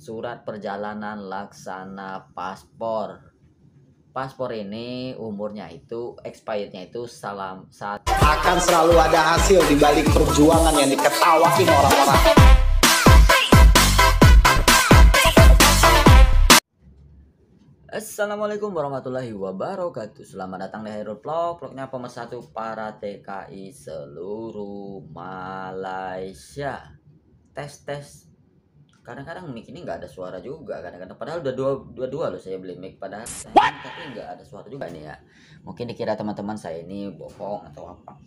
surat perjalanan laksana paspor. Paspor ini umurnya itu expirednya itu salam saat akan selalu ada hasil di balik perjuangan yang diketawain orang-orang. Assalamualaikum warahmatullahi wabarakatuh Selamat datang di Hero Vlog Vlognya pemersatu para TKI seluruh Malaysia Tes tes kadang-kadang mic ini nggak ada suara juga kadang-kadang padahal udah dua dua dua loh saya beli mic padahal What? tapi nggak ada suara juga nih ya mungkin dikira teman-teman saya ini bohong atau apa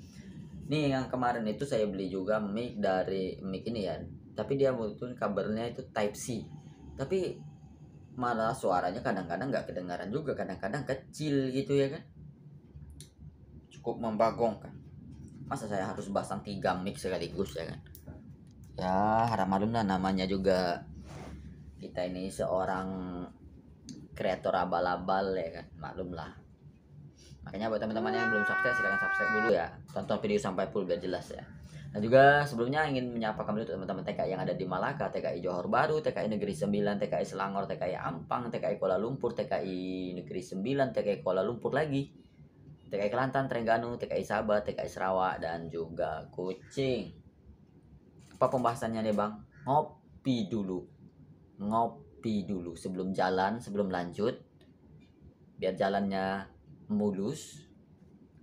ini yang kemarin itu saya beli juga mic dari mic ini ya tapi dia butuh kabarnya itu type C tapi malah suaranya kadang-kadang nggak -kadang kedengaran juga kadang-kadang kecil gitu ya kan cukup membagongkan masa saya harus pasang tiga mic sekaligus ya kan ya harap malum lah namanya juga kita ini seorang kreator abal-abal ya kan maklum lah makanya buat teman-teman yang belum subscribe silahkan subscribe dulu ya tonton video sampai full biar jelas ya dan juga sebelumnya ingin menyapa kembali untuk teman-teman TKI yang ada di Malaka, TKI Johor Baru, TKI Negeri 9, TKI Selangor, TKI Ampang, TKI Kuala Lumpur, TKI Negeri 9, TKI Kuala Lumpur lagi, TKI Kelantan, Trengganu, TKI Sabah, TKI Sarawak, dan juga Kucing apa pembahasannya nih bang ngopi dulu ngopi dulu sebelum jalan sebelum lanjut biar jalannya mulus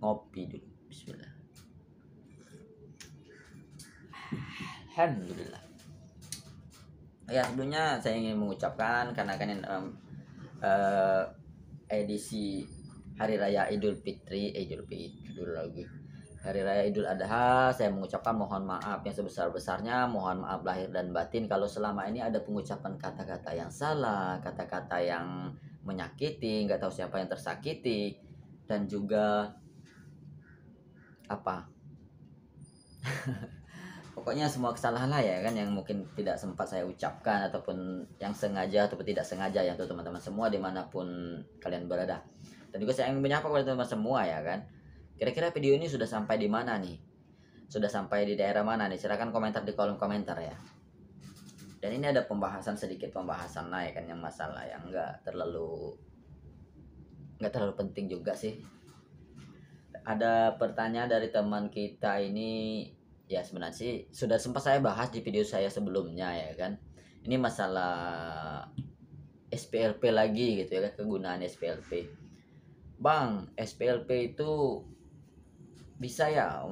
ngopi dulu Bismillah Alhamdulillah ya sebelumnya saya ingin mengucapkan karena kan um, uh, edisi hari raya Idul Fitri Idul Fitri Idul lagi Hari Raya Idul Adha, saya mengucapkan mohon maaf yang sebesar-besarnya, mohon maaf lahir dan batin kalau selama ini ada pengucapan kata-kata yang salah, kata-kata yang menyakiti, nggak tahu siapa yang tersakiti, dan juga apa? Pokoknya semua kesalahan lah ya kan yang mungkin tidak sempat saya ucapkan ataupun yang sengaja ataupun tidak sengaja ya untuk teman-teman semua dimanapun kalian berada. Dan juga saya ingin menyapa kepada teman-teman semua ya kan Kira-kira video ini sudah sampai di mana nih? Sudah sampai di daerah mana nih? Silahkan komentar di kolom komentar ya. Dan ini ada pembahasan sedikit pembahasan lah ya kan yang masalah yang nggak terlalu nggak terlalu penting juga sih. Ada pertanyaan dari teman kita ini ya sebenarnya sih sudah sempat saya bahas di video saya sebelumnya ya kan. Ini masalah SPLP lagi gitu ya kan, kegunaan SPLP. Bang, SPLP itu bisa ya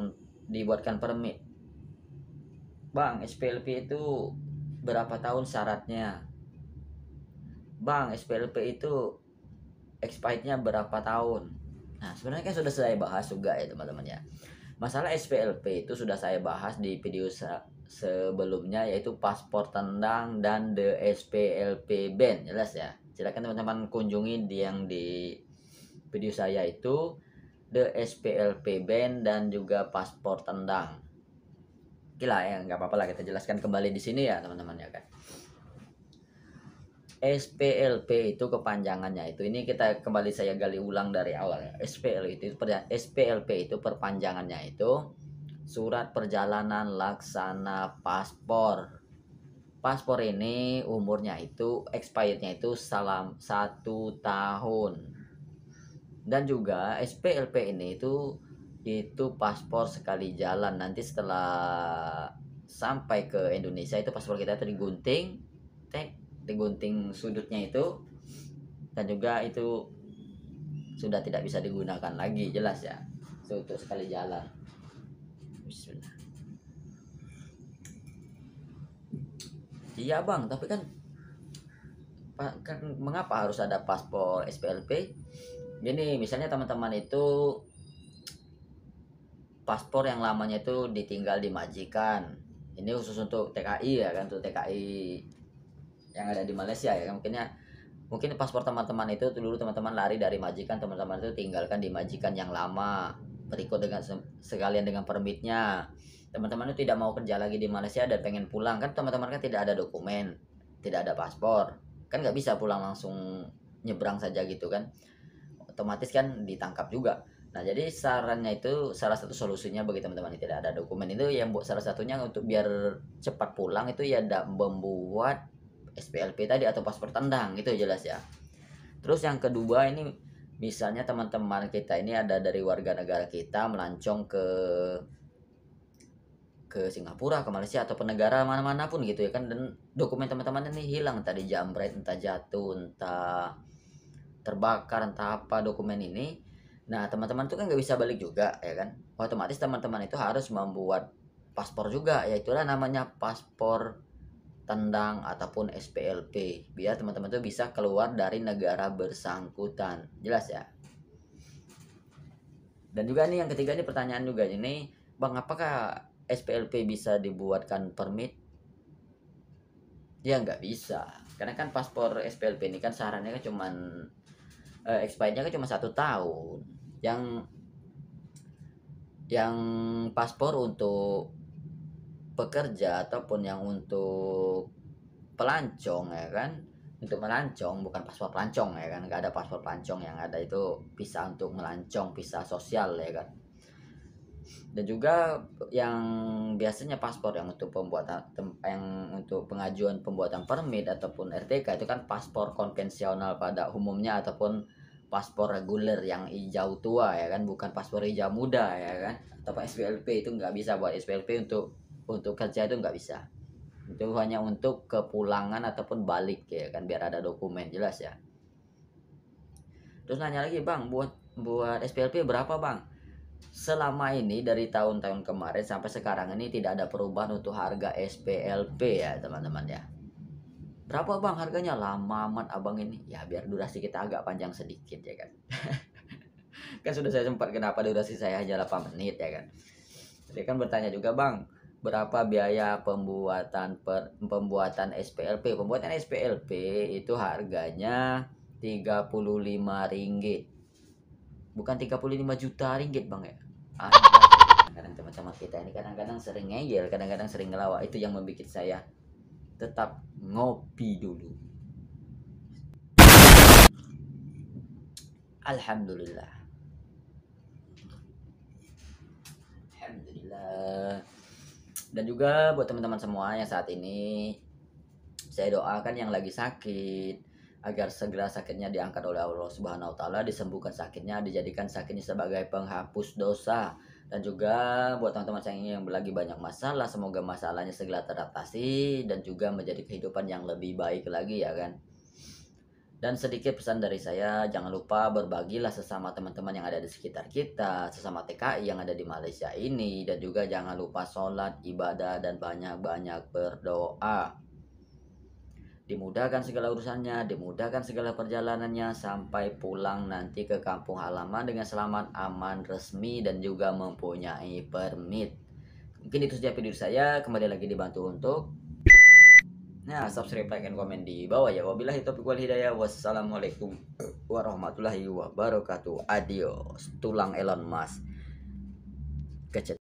dibuatkan permit Bang SPLP itu berapa tahun syaratnya Bang SPLP itu expirednya berapa tahun Nah sebenarnya kan sudah saya bahas juga ya teman-teman ya Masalah SPLP itu sudah saya bahas di video sebelumnya yaitu paspor tendang dan the SPLP band jelas ya silakan teman-teman kunjungi yang di video saya itu The SPLP Band dan juga paspor tendang. Gila ya, nggak apa-apa lah kita jelaskan kembali di sini ya teman-teman ya kan. SPLP itu kepanjangannya itu ini kita kembali saya gali ulang dari awal ya. SPL itu SPLP itu perpanjangannya itu surat perjalanan laksana paspor. Paspor ini umurnya itu expirednya itu salam satu tahun dan juga SPLP ini itu itu paspor sekali jalan nanti setelah sampai ke Indonesia itu paspor kita itu digunting tek digunting sudutnya itu dan juga itu sudah tidak bisa digunakan lagi jelas ya itu untuk sekali jalan Bismillah iya bang tapi kan, kan mengapa harus ada paspor SPLP gini misalnya teman-teman itu paspor yang lamanya itu ditinggal di majikan ini khusus untuk TKI ya kan untuk TKI yang ada di Malaysia ya kan mungkinnya mungkin paspor teman-teman itu dulu teman-teman lari dari majikan teman-teman itu tinggalkan di majikan yang lama berikut dengan sekalian dengan permitnya teman-teman itu tidak mau kerja lagi di Malaysia dan pengen pulang kan teman-teman kan tidak ada dokumen tidak ada paspor kan nggak bisa pulang langsung nyebrang saja gitu kan otomatis kan ditangkap juga nah jadi sarannya itu salah satu solusinya bagi teman-teman yang tidak ada dokumen itu yang buat salah satunya untuk biar cepat pulang itu ya tidak membuat SPLP tadi atau paspor tendang itu jelas ya terus yang kedua ini misalnya teman-teman kita ini ada dari warga negara kita melancong ke ke Singapura, ke Malaysia atau ke negara mana-mana pun gitu ya kan dan dokumen teman-teman ini hilang tadi dijamret, entah jatuh, entah terbakar entah apa dokumen ini nah teman-teman itu kan nggak bisa balik juga ya kan otomatis teman-teman itu harus membuat paspor juga ya itulah namanya paspor tendang ataupun SPLP biar teman-teman itu bisa keluar dari negara bersangkutan jelas ya dan juga nih yang ketiga ini pertanyaan juga ini bang apakah SPLP bisa dibuatkan permit ya nggak bisa karena kan paspor SPLP ini kan sarannya kan cuman uh, eh, expirednya kan cuma satu tahun yang yang paspor untuk pekerja ataupun yang untuk pelancong ya kan untuk melancong bukan paspor pelancong ya kan nggak ada paspor pelancong yang ada itu bisa untuk melancong bisa sosial ya kan dan juga yang biasanya paspor yang untuk pembuatan yang untuk pengajuan pembuatan permit ataupun RTK itu kan paspor konvensional pada umumnya ataupun paspor reguler yang hijau tua ya kan bukan paspor hijau muda ya kan atau SPLP itu nggak bisa buat SPLP untuk untuk kerja itu nggak bisa itu hanya untuk kepulangan ataupun balik ya kan biar ada dokumen jelas ya terus nanya lagi bang buat buat SPLP berapa bang selama ini dari tahun-tahun kemarin sampai sekarang ini tidak ada perubahan untuk harga SPLP ya teman-teman ya berapa bang harganya lama amat abang ini ya biar durasi kita agak panjang sedikit ya kan kan sudah saya sempat kenapa durasi saya hanya 8 menit ya kan jadi kan bertanya juga bang berapa biaya pembuatan per, pembuatan SPLP pembuatan SPLP itu harganya 35 ringgit bukan 35 juta ringgit bang ya ah, kadang-kadang teman-teman kita ini kadang-kadang sering ngeyel kadang-kadang sering ngelawak itu yang membuat saya tetap ngopi dulu Alhamdulillah Alhamdulillah dan juga buat teman-teman semua yang saat ini saya doakan yang lagi sakit agar segera sakitnya diangkat oleh Allah Subhanahu wa taala, disembuhkan sakitnya, dijadikan sakitnya sebagai penghapus dosa. Dan juga buat teman-teman saya yang lagi banyak masalah, semoga masalahnya segera teratasi dan juga menjadi kehidupan yang lebih baik lagi ya kan. Dan sedikit pesan dari saya, jangan lupa berbagilah sesama teman-teman yang ada di sekitar kita, sesama TKI yang ada di Malaysia ini, dan juga jangan lupa sholat, ibadah, dan banyak-banyak berdoa dimudahkan segala urusannya, dimudahkan segala perjalanannya sampai pulang nanti ke kampung halaman dengan selamat, aman, resmi dan juga mempunyai permit. Mungkin itu saja video saya, kembali lagi dibantu untuk Nah, subscribe, like, and komen di bawah ya. Wabillahi taufiq wal hidayah. Wassalamualaikum warahmatullahi wabarakatuh. Adios. Tulang Elon Musk. Kecet.